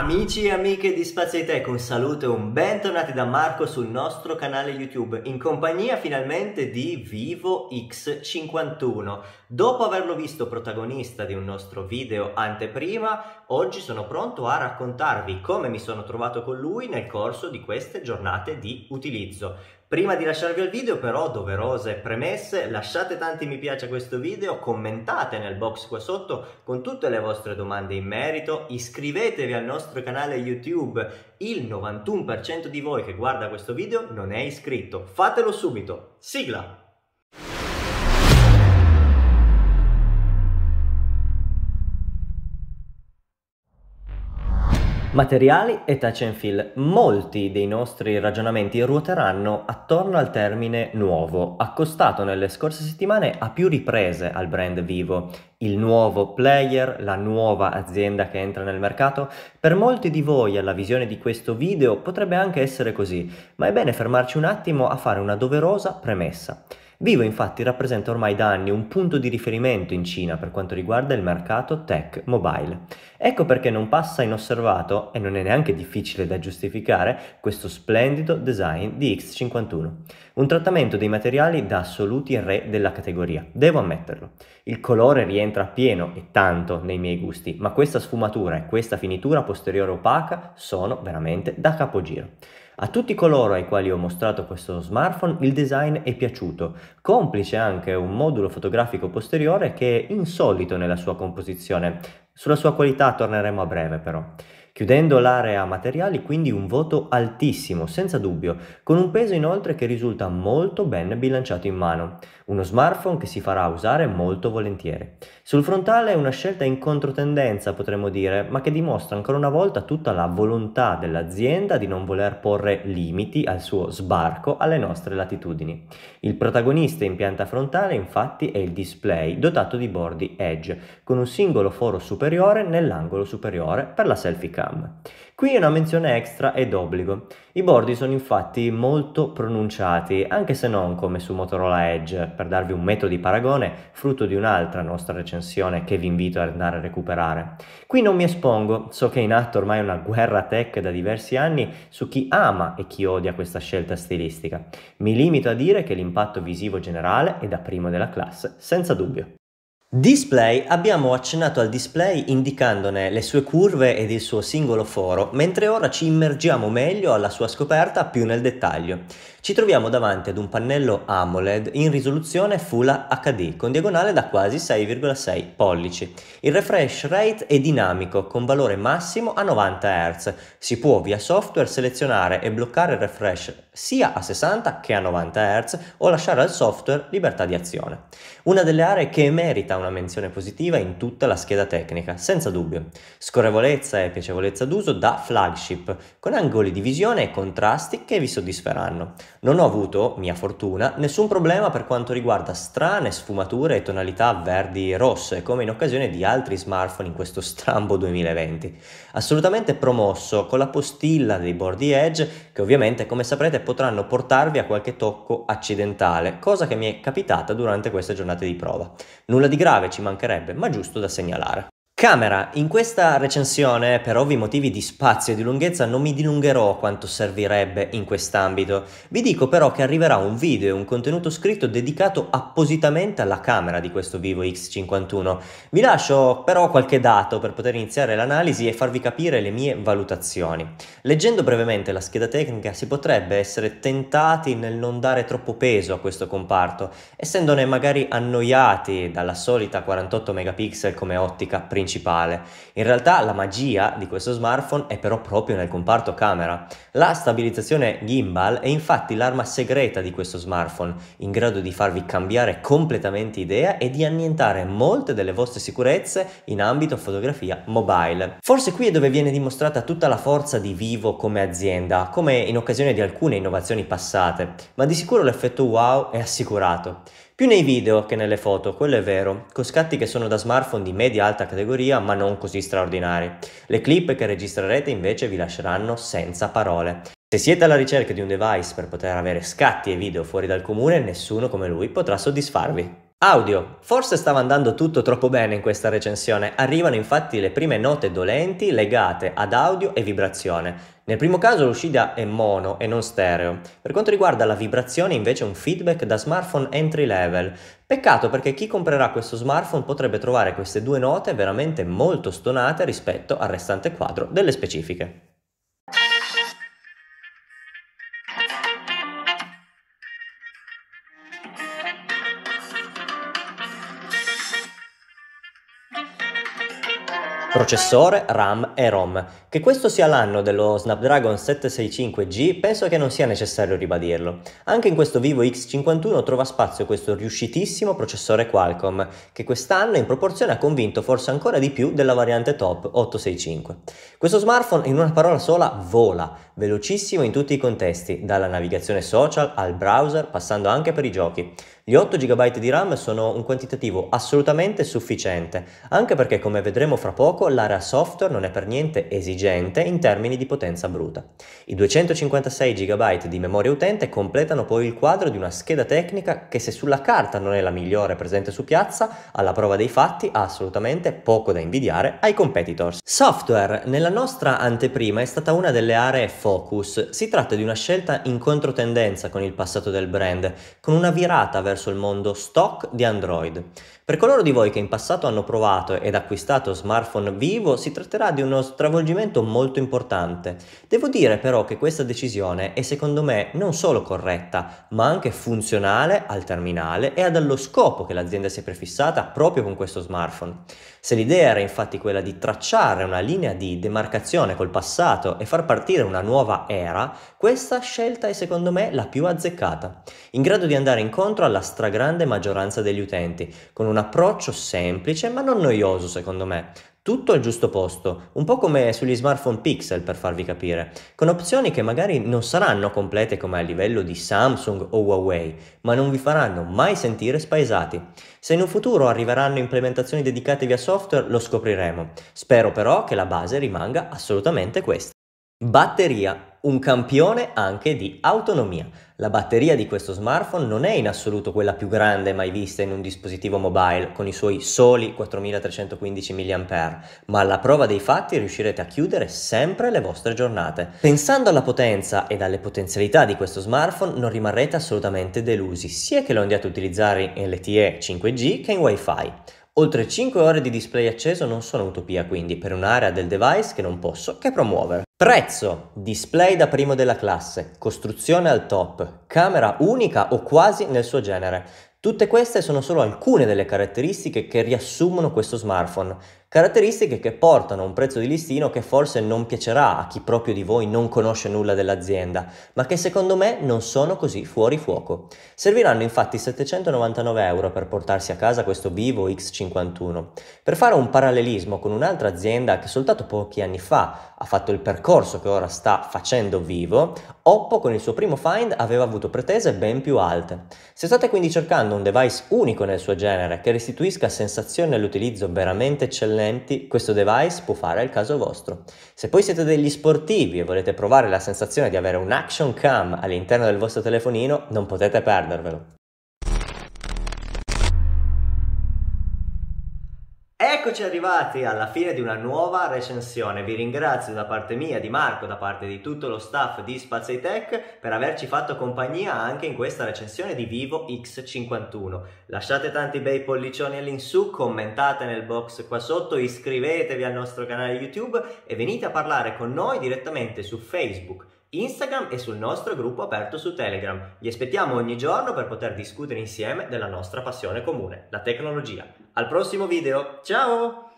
Amici e amiche di Spazio Tech, un saluto e un bentornati da Marco sul nostro canale YouTube, in compagnia finalmente di Vivo X51. Dopo averlo visto protagonista di un nostro video anteprima, oggi sono pronto a raccontarvi come mi sono trovato con lui nel corso di queste giornate di utilizzo. Prima di lasciarvi al video però doverose premesse, lasciate tanti mi piace a questo video, commentate nel box qua sotto con tutte le vostre domande in merito, iscrivetevi al nostro canale YouTube, il 91% di voi che guarda questo video non è iscritto, fatelo subito, sigla! Materiali e touch and feel. Molti dei nostri ragionamenti ruoteranno attorno al termine nuovo, accostato nelle scorse settimane a più riprese al brand vivo. Il nuovo player, la nuova azienda che entra nel mercato, per molti di voi alla visione di questo video potrebbe anche essere così, ma è bene fermarci un attimo a fare una doverosa premessa. Vivo infatti rappresenta ormai da anni un punto di riferimento in Cina per quanto riguarda il mercato tech mobile. Ecco perché non passa inosservato, e non è neanche difficile da giustificare, questo splendido design di X51. Un trattamento dei materiali da assoluti re della categoria, devo ammetterlo. Il colore rientra pieno e tanto nei miei gusti, ma questa sfumatura e questa finitura posteriore opaca sono veramente da capogiro. A tutti coloro ai quali ho mostrato questo smartphone il design è piaciuto, complice anche un modulo fotografico posteriore che è insolito nella sua composizione. Sulla sua qualità torneremo a breve però. Chiudendo l'area materiali quindi un voto altissimo, senza dubbio, con un peso inoltre che risulta molto ben bilanciato in mano. Uno smartphone che si farà usare molto volentieri. Sul frontale è una scelta in controtendenza, potremmo dire, ma che dimostra ancora una volta tutta la volontà dell'azienda di non voler porre limiti al suo sbarco alle nostre latitudini. Il protagonista in pianta frontale, infatti, è il display dotato di bordi edge, con un singolo foro superiore nell'angolo superiore per la selfie cam. Qui una menzione extra ed obbligo. I bordi sono infatti molto pronunciati, anche se non come su Motorola Edge, per darvi un metodo di paragone, frutto di un'altra nostra recensione che vi invito ad andare a recuperare. Qui non mi espongo, so che è in atto ormai una guerra tech da diversi anni su chi ama e chi odia questa scelta stilistica. Mi limito a dire che l'impatto visivo generale è da primo della classe, senza dubbio. Display abbiamo accennato al display indicandone le sue curve ed il suo singolo foro, mentre ora ci immergiamo meglio alla sua scoperta più nel dettaglio. Ci troviamo davanti ad un pannello AMOLED in risoluzione Full HD con diagonale da quasi 6,6 pollici. Il refresh rate è dinamico con valore massimo a 90 Hz. Si può via software selezionare e bloccare il refresh sia a 60 che a 90 Hz o lasciare al software libertà di azione. Una delle aree che merita una menzione positiva in tutta la scheda tecnica, senza dubbio. Scorrevolezza e piacevolezza d'uso da flagship, con angoli di visione e contrasti che vi soddisferanno. Non ho avuto, mia fortuna, nessun problema per quanto riguarda strane sfumature e tonalità verdi e rosse, come in occasione di altri smartphone in questo strambo 2020. Assolutamente promosso con la postilla dei bordi edge, che ovviamente, come saprete, potranno portarvi a qualche tocco accidentale, cosa che mi è capitata durante queste giornate di prova. Nulla di grave ci mancherebbe, ma giusto da segnalare. Camera, in questa recensione, per ovvi motivi di spazio e di lunghezza, non mi dilungherò quanto servirebbe in quest'ambito. Vi dico però che arriverà un video e un contenuto scritto dedicato appositamente alla camera di questo Vivo X51. Vi lascio però qualche dato per poter iniziare l'analisi e farvi capire le mie valutazioni. Leggendo brevemente la scheda tecnica si potrebbe essere tentati nel non dare troppo peso a questo comparto, essendone magari annoiati dalla solita 48 megapixel come ottica principale principale. In realtà la magia di questo smartphone è però proprio nel comparto camera. La stabilizzazione gimbal è infatti l'arma segreta di questo smartphone, in grado di farvi cambiare completamente idea e di annientare molte delle vostre sicurezze in ambito fotografia mobile. Forse qui è dove viene dimostrata tutta la forza di Vivo come azienda, come in occasione di alcune innovazioni passate, ma di sicuro l'effetto wow è assicurato. Più nei video che nelle foto, quello è vero, con scatti che sono da smartphone di media-alta categoria ma non così straordinari. Le clip che registrerete invece vi lasceranno senza parole. Se siete alla ricerca di un device per poter avere scatti e video fuori dal comune, nessuno come lui potrà soddisfarvi. Audio. Forse stava andando tutto troppo bene in questa recensione, arrivano infatti le prime note dolenti legate ad audio e vibrazione. Nel primo caso l'uscita è mono e non stereo. Per quanto riguarda la vibrazione invece è un feedback da smartphone entry level. Peccato perché chi comprerà questo smartphone potrebbe trovare queste due note veramente molto stonate rispetto al restante quadro delle specifiche. Processore, RAM e ROM. Che questo sia l'anno dello Snapdragon 765G penso che non sia necessario ribadirlo. Anche in questo Vivo X51 trova spazio questo riuscitissimo processore Qualcomm, che quest'anno in proporzione ha convinto forse ancora di più della variante top 865. Questo smartphone in una parola sola vola, velocissimo in tutti i contesti, dalla navigazione social al browser, passando anche per i giochi. Gli 8 GB di RAM sono un quantitativo assolutamente sufficiente, anche perché come vedremo fra poco l'area software non è per niente esigente in termini di potenza bruta. I 256 GB di memoria utente completano poi il quadro di una scheda tecnica che se sulla carta non è la migliore presente su piazza, alla prova dei fatti ha assolutamente poco da invidiare ai competitors. Software, nella nostra anteprima è stata una delle aree focus, si tratta di una scelta in controtendenza con il passato del brand, con una virata verso verso il mondo stock di Android. Per coloro di voi che in passato hanno provato ed acquistato smartphone vivo, si tratterà di uno stravolgimento molto importante. Devo dire però che questa decisione è secondo me non solo corretta, ma anche funzionale al terminale e ad allo scopo che l'azienda si è prefissata proprio con questo smartphone. Se l'idea era infatti quella di tracciare una linea di demarcazione col passato e far partire una nuova era, questa scelta è secondo me la più azzeccata, in grado di andare incontro alla stragrande maggioranza degli utenti, con un approccio semplice ma non noioso secondo me. Tutto al giusto posto, un po' come sugli smartphone Pixel per farvi capire, con opzioni che magari non saranno complete come a livello di Samsung o Huawei, ma non vi faranno mai sentire spaesati. Se in un futuro arriveranno implementazioni dedicate via software lo scopriremo. Spero però che la base rimanga assolutamente questa. Batteria un campione anche di autonomia. La batteria di questo smartphone non è in assoluto quella più grande mai vista in un dispositivo mobile, con i suoi soli 4315 mAh, ma alla prova dei fatti riuscirete a chiudere sempre le vostre giornate. Pensando alla potenza e alle potenzialità di questo smartphone non rimarrete assolutamente delusi, sia che lo andiate a utilizzare in LTE 5G che in WiFi. Oltre 5 ore di display acceso non sono utopia quindi per un'area del device che non posso che promuovere. Prezzo, display da primo della classe, costruzione al top, camera unica o quasi nel suo genere. Tutte queste sono solo alcune delle caratteristiche che riassumono questo smartphone. Caratteristiche che portano a un prezzo di listino che forse non piacerà a chi proprio di voi non conosce nulla dell'azienda, ma che secondo me non sono così fuori fuoco. Serviranno infatti 799 euro per portarsi a casa questo Vivo X51. Per fare un parallelismo con un'altra azienda che soltanto pochi anni fa ha fatto il percorso che ora sta facendo Vivo, Oppo con il suo primo Find aveva avuto pretese ben più alte. Se state quindi cercando un device unico nel suo genere che restituisca sensazione all'utilizzo veramente eccellente, componenti, questo device può fare al caso vostro. Se poi siete degli sportivi e volete provare la sensazione di avere un action cam all'interno del vostro telefonino, non potete perdervelo. Eccoci arrivati alla fine di una nuova recensione. Vi ringrazio da parte mia, di Marco, da parte di tutto lo staff di Spazio Tech per averci fatto compagnia anche in questa recensione di Vivo X51. Lasciate tanti bei pollicioni all'insù, commentate nel box qua sotto, iscrivetevi al nostro canale YouTube e venite a parlare con noi direttamente su Facebook, Instagram e sul nostro gruppo aperto su Telegram. Vi aspettiamo ogni giorno per poter discutere insieme della nostra passione comune, la tecnologia. Al prossimo video, ciao!